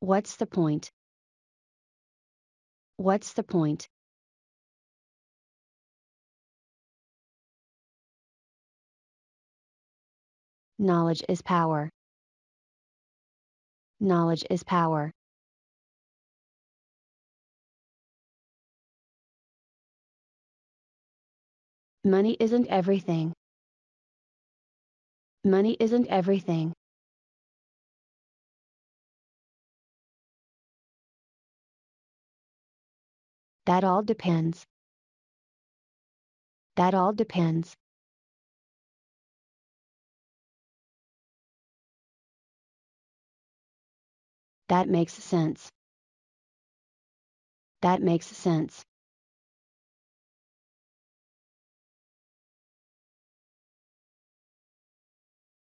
What's the point? What's the point? Knowledge is power. Knowledge is power. Money isn't everything. Money isn't everything. That all depends. That all depends. That makes sense. That makes sense.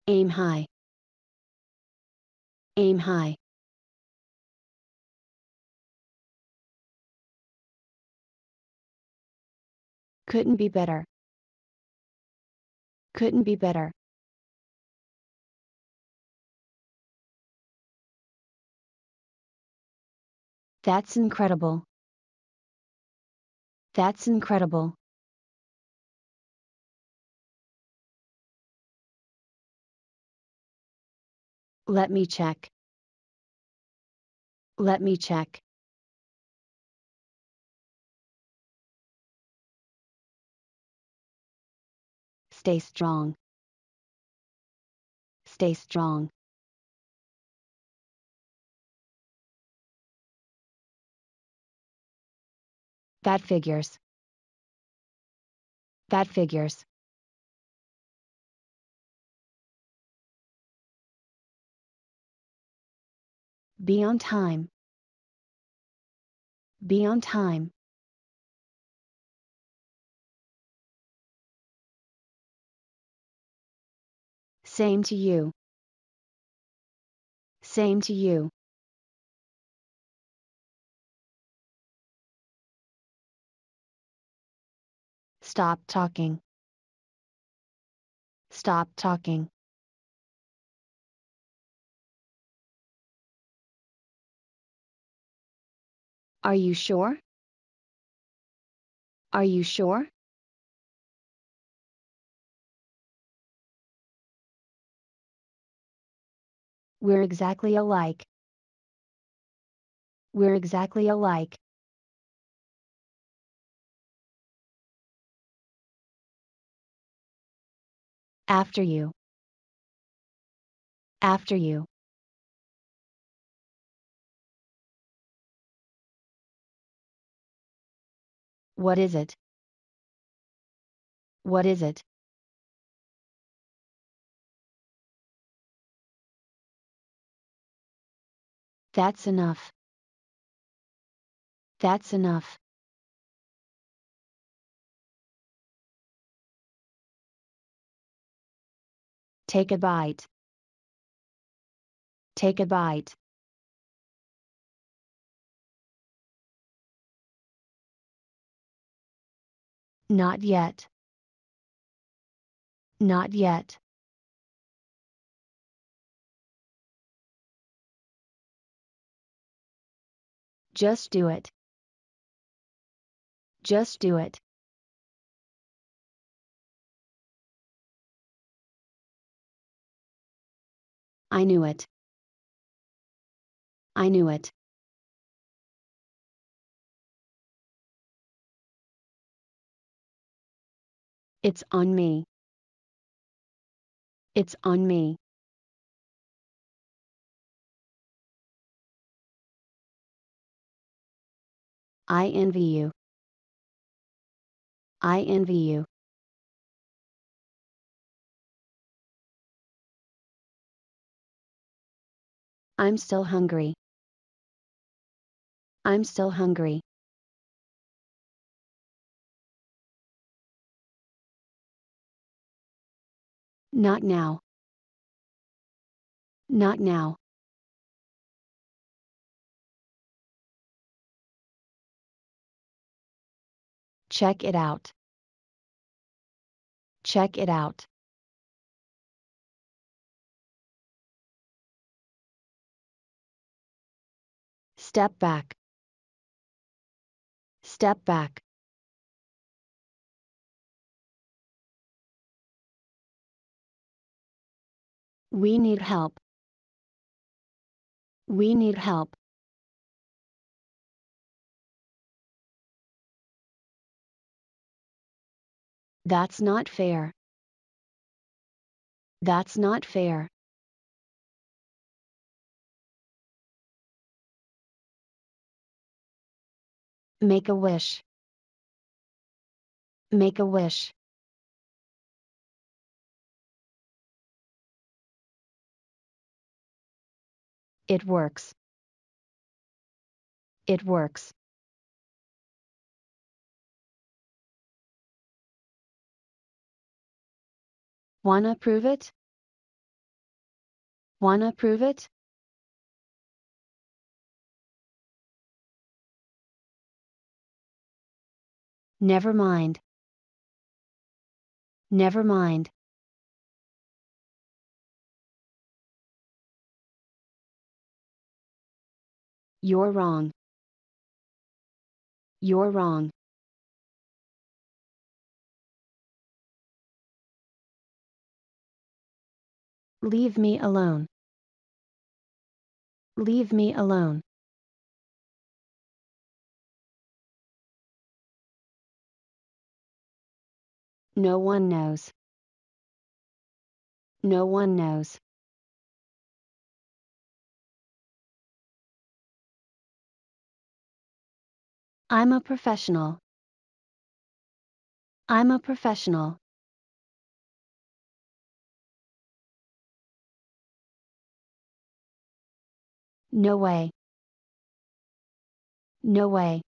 Aim high. Aim high. Couldn't be better. Couldn't be better. That's incredible. That's incredible. Let me check. Let me check. Stay strong. Stay strong. That figures. That figures. Be on time. Be on time. Same to you. Same to you. Stop talking. Stop talking. Are you sure? Are you sure? We're exactly alike. We're exactly alike. After you. After you. What is it? What is it? That's enough. That's enough. Take a bite. Take a bite. Not yet. Not yet. Just do it. Just do it. I knew it. I knew it. It's on me. It's on me. I envy you. I envy you. I'm still hungry. I'm still hungry. Not now. Not now. Check it out. Check it out. Step back. Step back. We need help. We need help. That's not fair. That's not fair. Make a wish. Make a wish. It works. It works. Wanna prove it? Wanna prove it? Never mind. Never mind. You're wrong. You're wrong. Leave me alone. Leave me alone. No one knows. No one knows. I'm a professional. I'm a professional. no way. No way.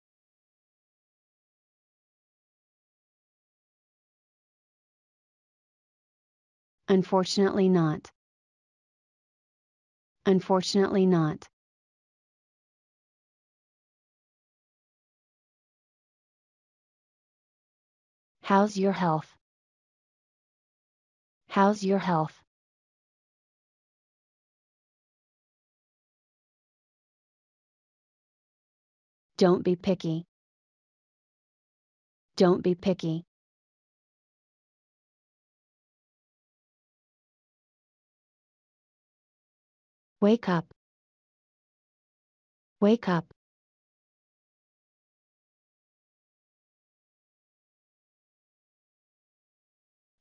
Unfortunately not. Unfortunately not. How's your health? How's your health? Don't be picky. Don't be picky. Wake up. Wake up.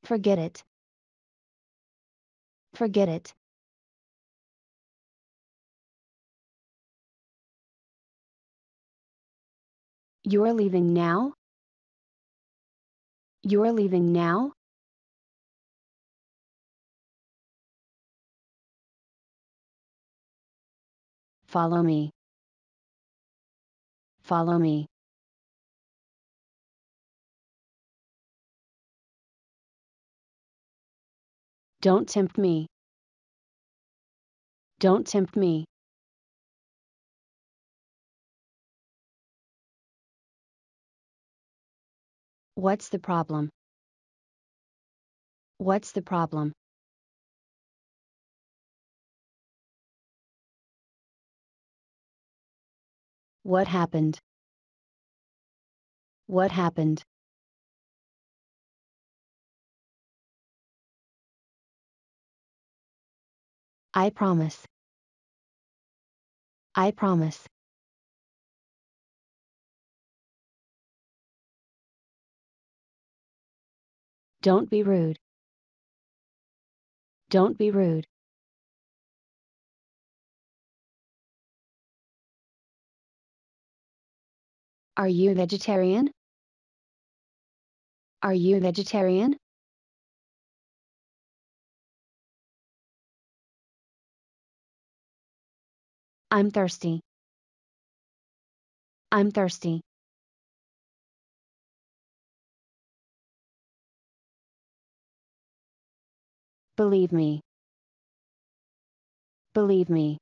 Forget it. Forget it. You're leaving now? You're leaving now? Follow me. Follow me. Don't tempt me. Don't tempt me. What's the problem? What's the problem? What happened? What happened? I promise. I promise. Don't be rude. Don't be rude. Are you vegetarian? Are you vegetarian? I'm thirsty. I'm thirsty. Believe me. Believe me.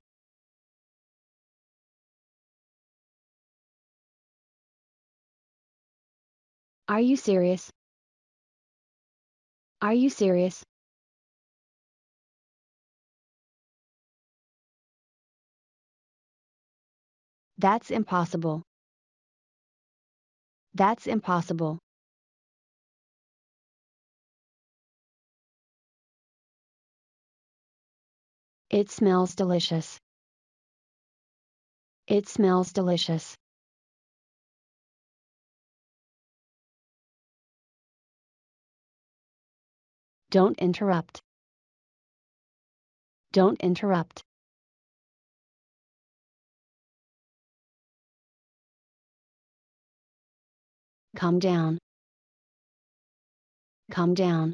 Are you serious? Are you serious? That's impossible. That's impossible. It smells delicious. It smells delicious. Don't interrupt. Don't interrupt. Calm down. Calm down.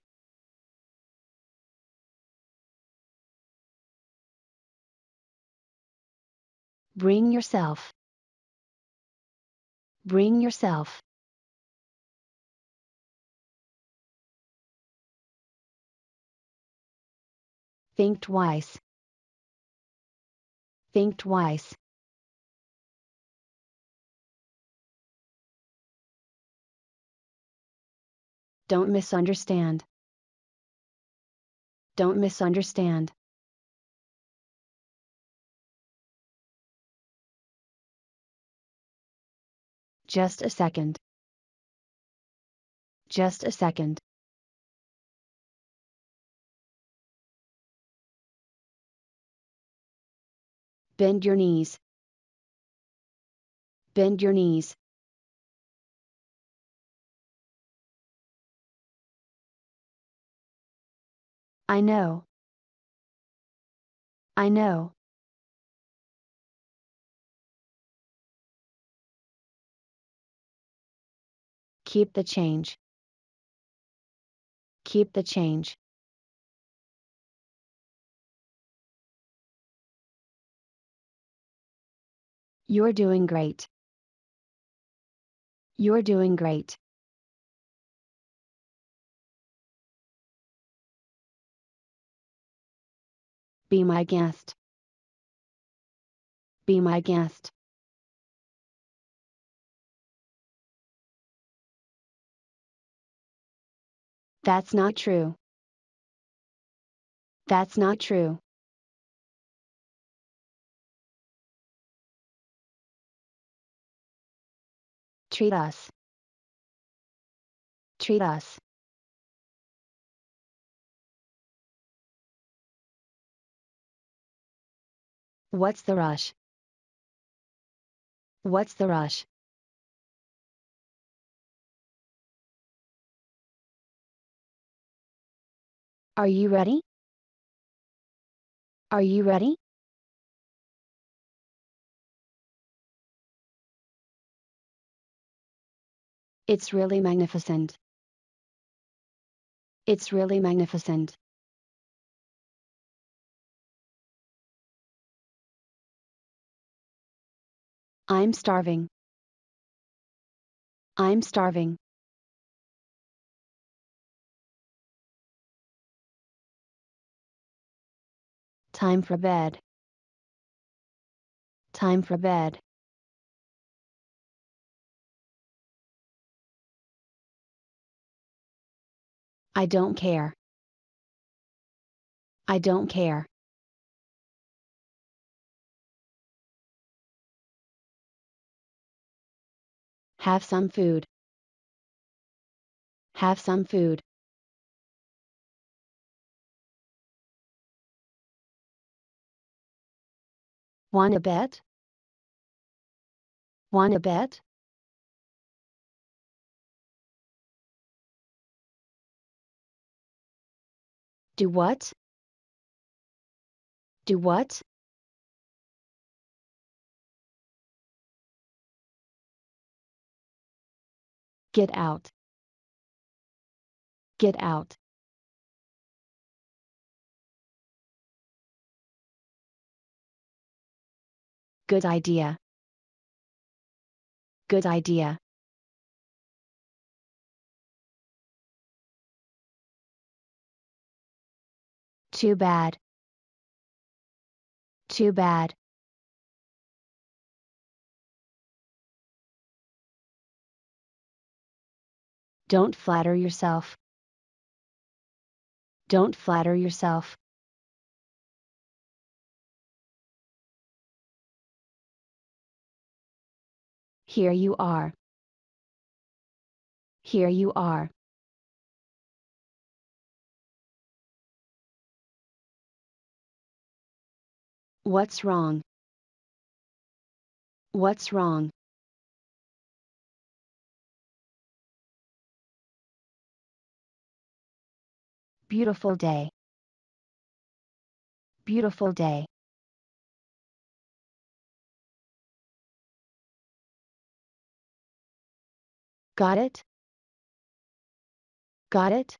Bring yourself. Bring yourself. Think twice. Think twice. Don't misunderstand. Don't misunderstand. Just a second. Just a second. Bend your knees. Bend your knees. I know. I know. Keep the change. Keep the change. You're doing great. You're doing great. Be my guest. Be my guest. That's not true. That's not true. Treat us. Treat us. What's the rush? What's the rush? Are you ready? Are you ready? It's really magnificent. It's really magnificent. I'm starving. I'm starving. Time for bed. Time for bed. I don't care. I don't care. Have some food. Have some food. Wanna bet? Wanna bet? Do what? Do what? Get out. Get out. Good idea. Good idea. Too bad. Too bad. Don't flatter yourself. Don't flatter yourself. Here you are. Here you are. What's wrong? What's wrong? Beautiful day. Beautiful day. Got it? Got it?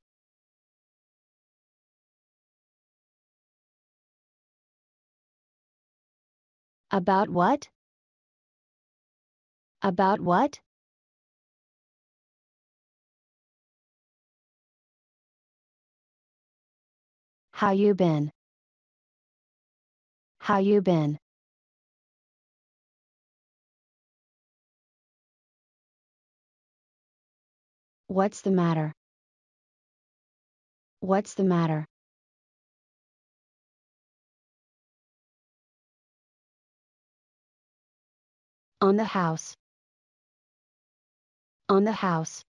About what? About what? How you been? How you been? What's the matter? What's the matter? On the house. On the house.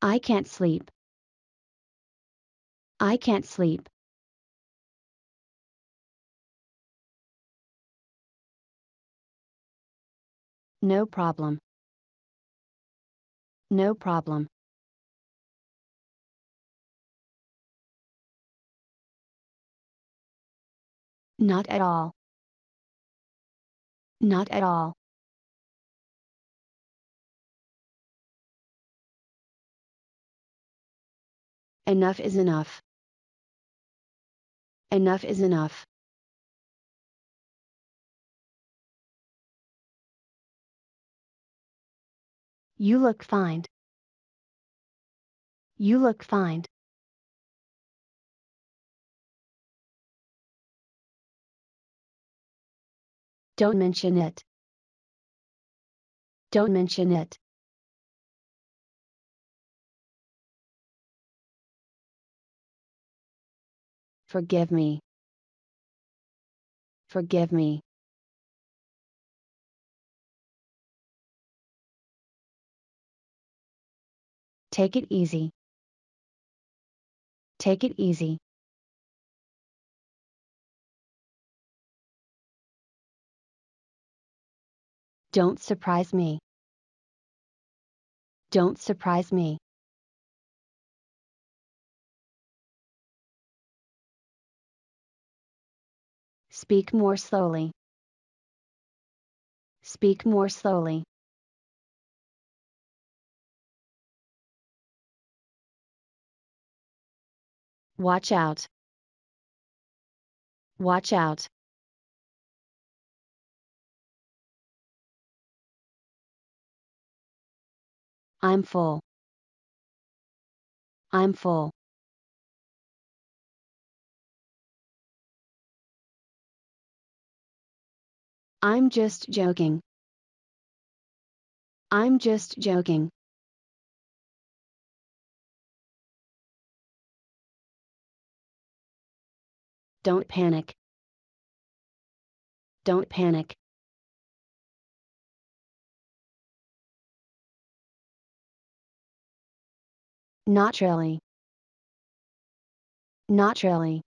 I can't sleep. I can't sleep. No problem. No problem. Not at all. Not at all. Enough is enough. Enough is enough. You look fine. You look fine. Don't mention it. Don't mention it. Forgive me. Forgive me. Take it easy. Take it easy. Don't surprise me. Don't surprise me. Speak more slowly. Speak more slowly. Watch out. Watch out. I'm full. I'm full. I'm just joking. I'm just joking. Don't panic. Don't panic. Not really. Not really.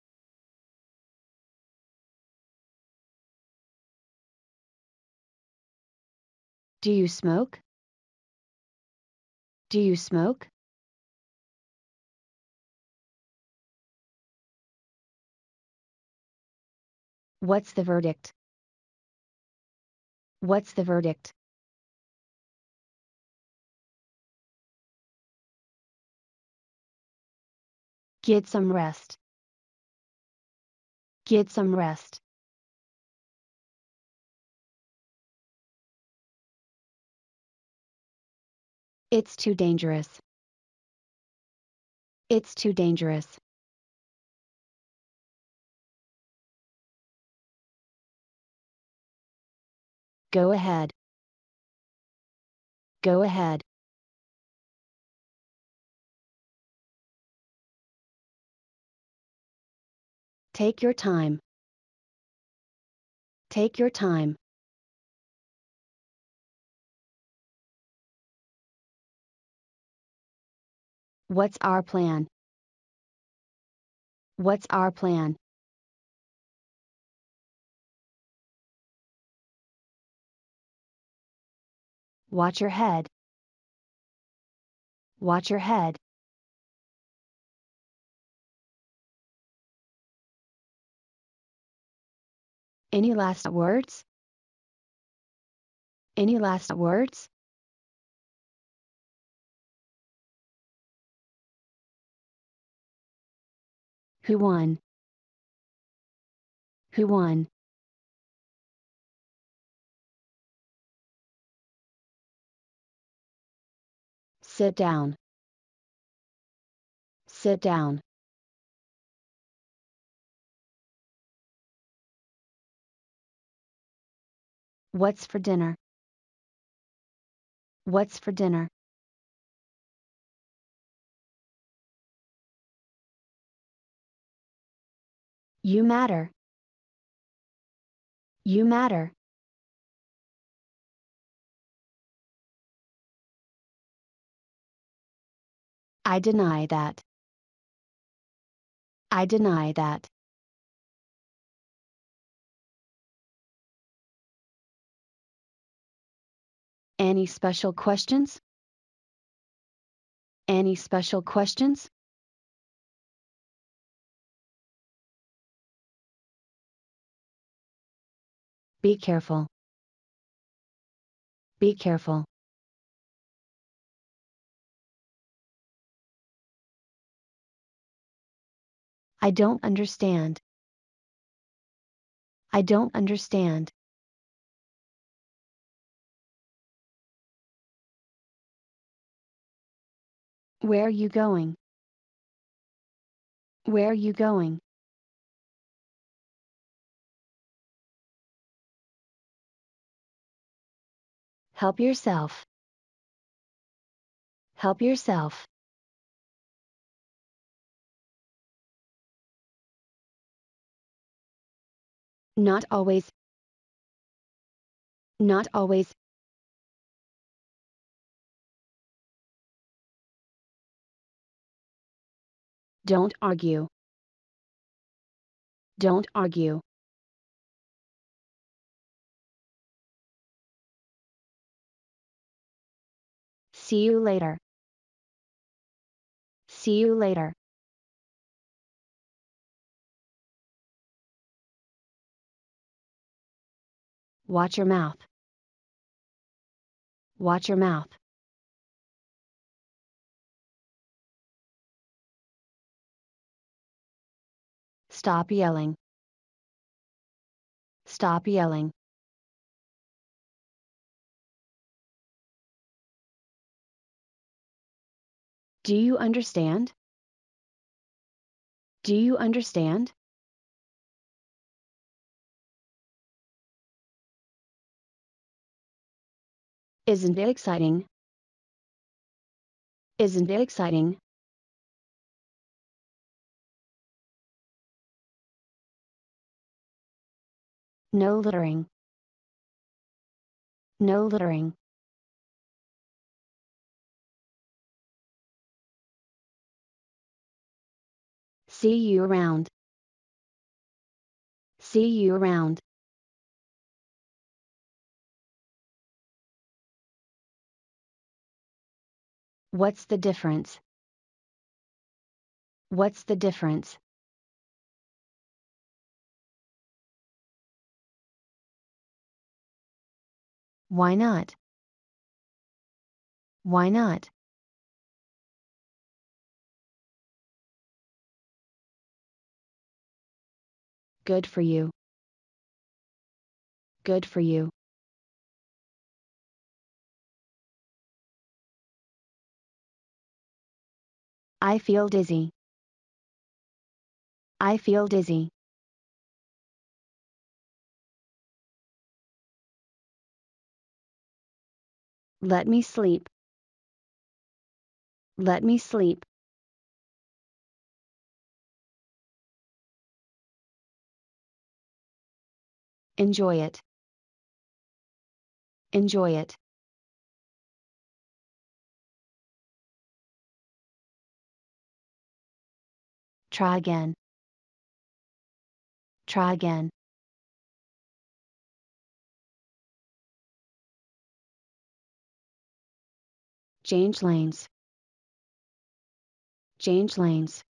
Do you smoke? Do you smoke? What's the verdict? What's the verdict? Get some rest. Get some rest. It's too dangerous. It's too dangerous. Go ahead. Go ahead. Take your time. Take your time. What's our plan? What's our plan? Watch your head. Watch your head. Any last words? Any last words? Who won? Who won? Sit down. Sit down. What's for dinner? What's for dinner? You matter. You matter. I deny that. I deny that. Any special questions? Any special questions? Be careful. Be careful. I don't understand. I don't understand. Where are you going? Where are you going? Help yourself. Help yourself. Not always. Not always. Don't argue. Don't argue. See you later. See you later. Watch your mouth. Watch your mouth. Stop yelling. Stop yelling. Do you understand? Do you understand? Isn't it exciting? Isn't it exciting? No littering. No littering. See you around. See you around. What's the difference? What's the difference? Why not? Why not? Good for you. Good for you. I feel dizzy. I feel dizzy. Let me sleep. Let me sleep. Enjoy it. Enjoy it. Try again. Try again. Change lanes. Change lanes.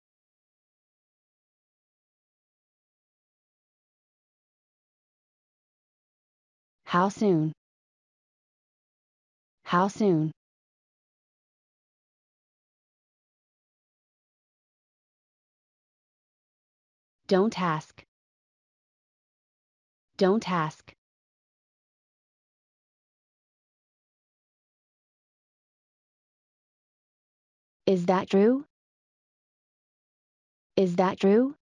How soon? How soon? Don't ask. Don't ask. Is that true? Is that true?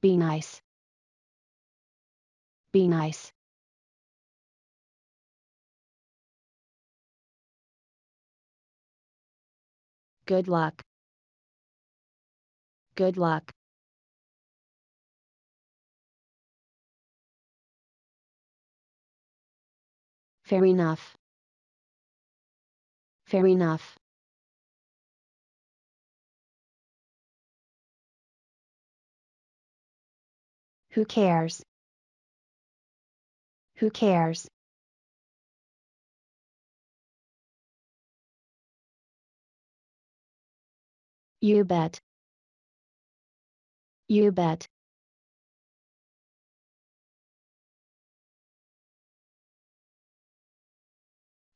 Be nice. Be nice. Good luck. Good luck. Fair enough. Fair enough. Who cares? Who cares? You bet. You bet.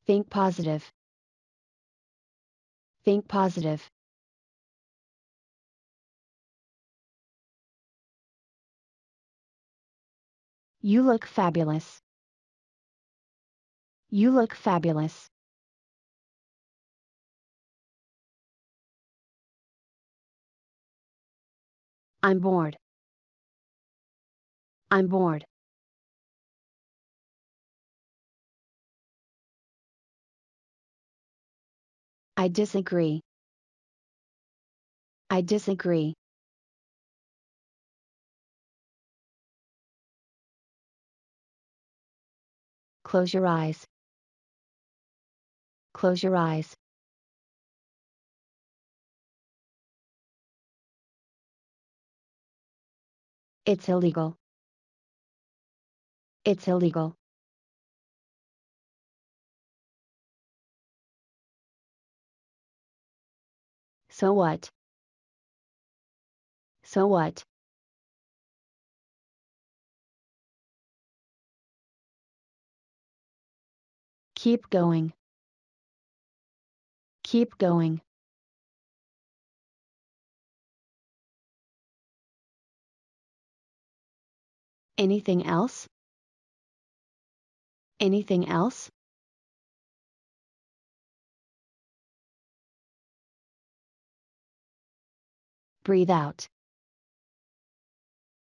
Think positive. Think positive. You look fabulous. You look fabulous. I'm bored. I'm bored. I disagree. I disagree. Close your eyes. Close your eyes. It's illegal. It's illegal. So what? So what? Keep going. Keep going. Anything else? Anything else? Breathe out.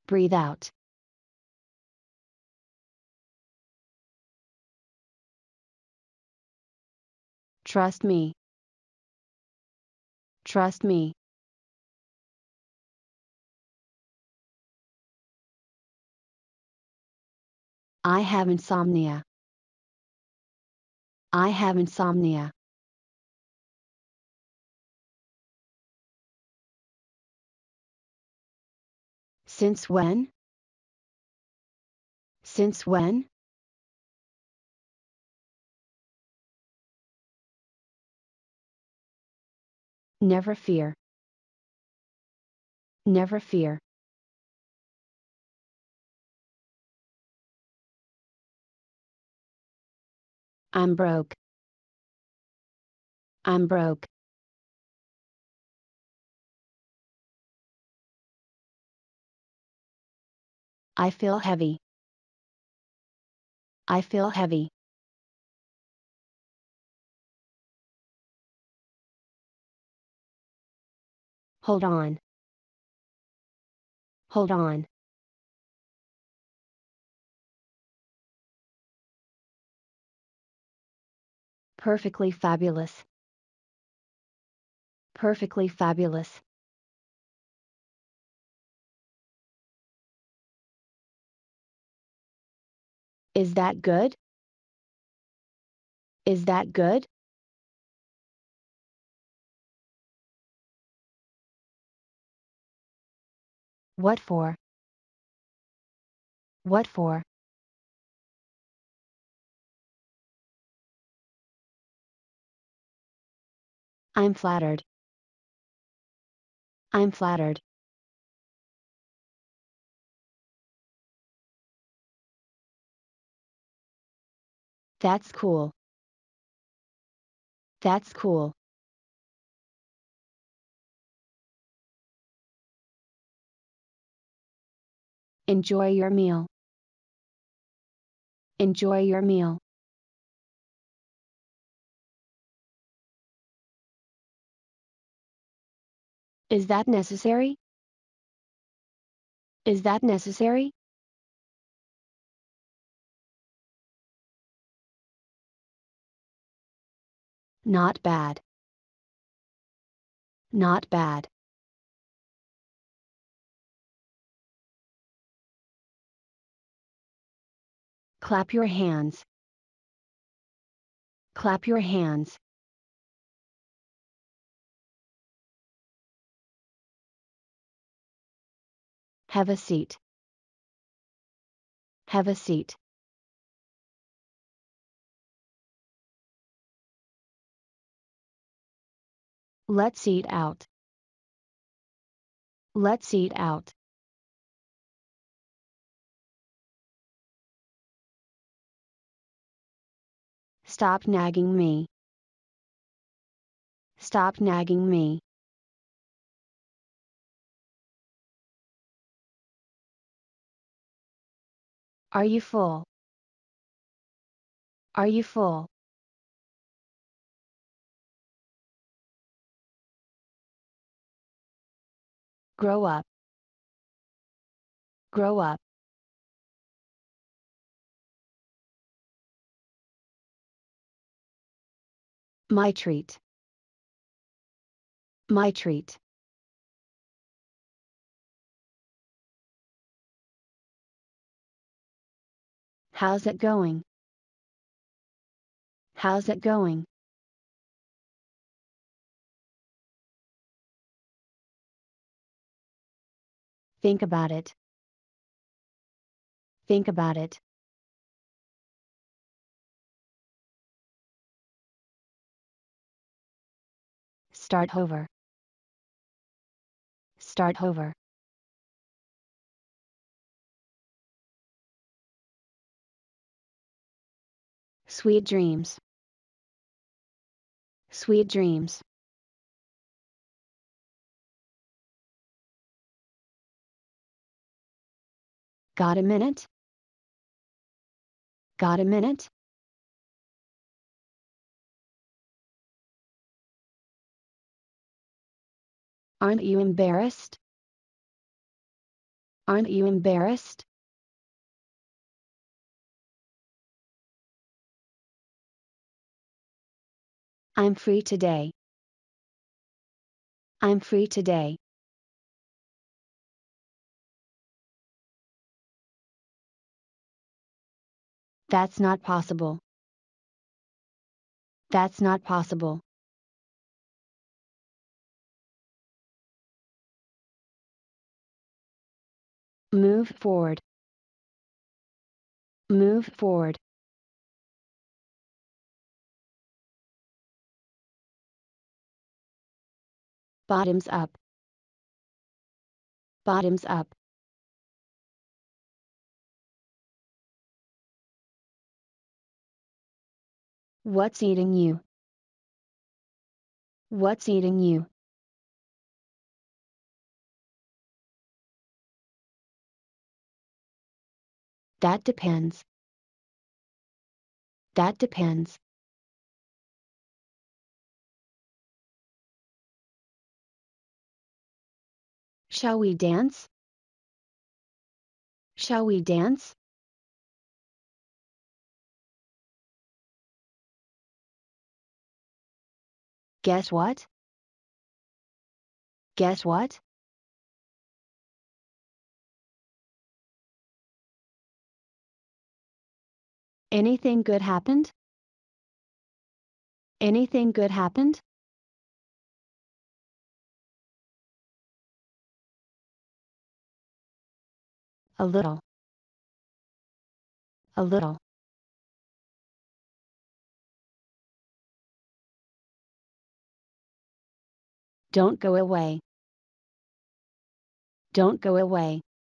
Breathe out. Trust me. Trust me. I have insomnia. I have insomnia. Since when? Since when? Never fear. Never fear. I'm broke. I'm broke. I feel heavy. I feel heavy. Hold on. Hold on. Perfectly fabulous. Perfectly fabulous. Is that good? Is that good? What for? What for? I'm flattered. I'm flattered. That's cool. That's cool. Enjoy your meal. Enjoy your meal. Is that necessary? Is that necessary? Not bad. Not bad. Clap your hands. Clap your hands. Have a seat. Have a seat. Let's eat out. Let's eat out. Stop nagging me. Stop nagging me. Are you full? Are you full? Grow up. Grow up. My treat. My treat. How's it going? How's it going? Think about it. Think about it. Start over. Start over. Sweet dreams. Sweet dreams. Got a minute? Got a minute? Aren't you embarrassed? Aren't you embarrassed? I'm free today. I'm free today. That's not possible. That's not possible. Move forward. Move forward. bottoms up bottoms up What's eating you? What's eating you? That depends. That depends. Shall we dance? Shall we dance? Guess what? Guess what? Anything good happened? Anything good happened? a little a little Don't go away. Don't go away.